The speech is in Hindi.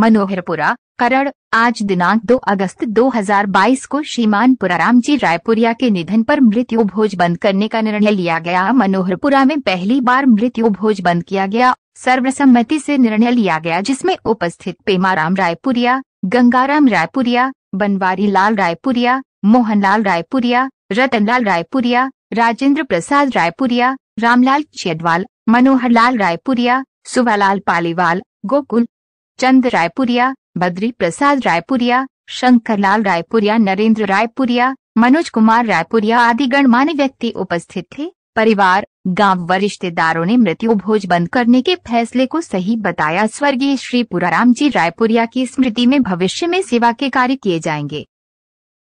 मनोहरपुरा करड़ आज दिनांक 2 अगस्त 2022 को श्रीमान पुराराम जी रायपुरिया के निधन पर मृत्यु भोज बंद करने का निर्णय लिया गया मनोहरपुरा में पहली बार मृत्यु भोज बंद किया गया सर्वसम्मति से निर्णय लिया गया जिसमें उपस्थित पेमाराम रायपुरिया गंगाराम रायपुरिया बनवारी लाल रायपुरिया मोहनलाल रायपुरिया रतनलाल रायपुरिया राजेंद्र प्रसाद रायपुरिया रामलाल चेदवाल लाल रायपुरिया सुवालाल पालीवाल गोकुल चंद रायपुरिया बद्री प्रसाद रायपुरिया शंकरलाल रायपुरिया नरेंद्र रायपुरिया मनोज कुमार रायपुरिया आदि गणमान्य व्यक्ति उपस्थित थे परिवार गांव व रिश्तेदारों ने मृत्यु भोज बंद करने के फैसले को सही बताया स्वर्गीय श्री पुराराम जी रायपुरिया की स्मृति में भविष्य में सेवा के कार्य किए जाएंगे